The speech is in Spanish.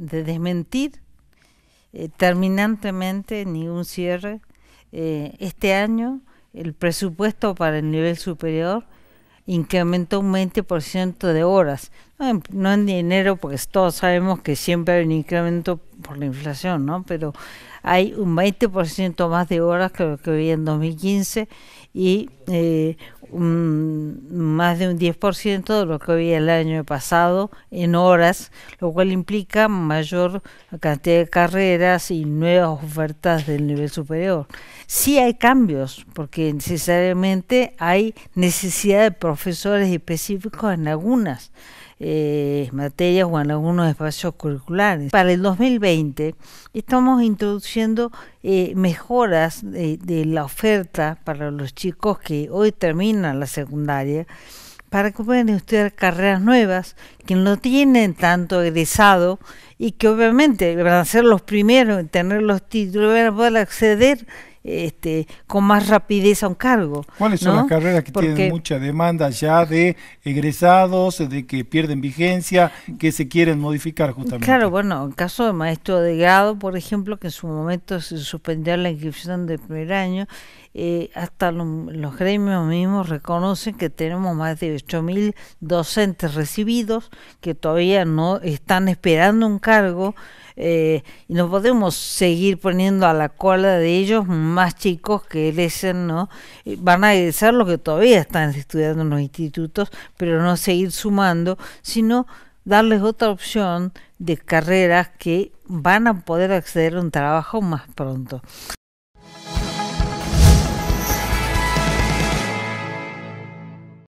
de desmentir eh, terminantemente, ningún cierre. Eh, este año el presupuesto para el nivel superior incrementó un 20% de horas, no en, dinero, porque todos sabemos que siempre hay un incremento por la inflación, ¿no? Pero hay un 20% más de horas que lo que había en 2015 y eh, más de un 10% de lo que había el año pasado en horas, lo cual implica mayor cantidad de carreras y nuevas ofertas del nivel superior. Sí hay cambios, porque necesariamente hay necesidad de profesores específicos en algunas eh, materias o en algunos espacios curriculares. Para el 2020 estamos introduciendo eh, mejoras de la oferta para los chicos que hoy terminan a la secundaria, para que puedan estudiar carreras nuevas, que no tienen tanto egresado y que obviamente van a ser los primeros en tener los títulos, van a poder acceder este, con más rapidez a un cargo. ¿Cuáles son las carreras que tienen mucha demanda ya de egresados, de que pierden vigencia, que se quieren modificar justamente? Claro, bueno, en caso de maestro de grado, por ejemplo, que en su momento se suspendió la inscripción de primer año, eh, hasta los gremios mismos reconocen que tenemos más de 8.000 docentes recibidos que todavía no están esperando un cargo eh, y no podemos seguir poniendo a la cola de ellos más chicos que lesen, ¿no? Eh, van a egresar los que todavía están estudiando en los institutos, pero no seguir sumando, sino darles otra opción de carreras que van a poder acceder a un trabajo más pronto.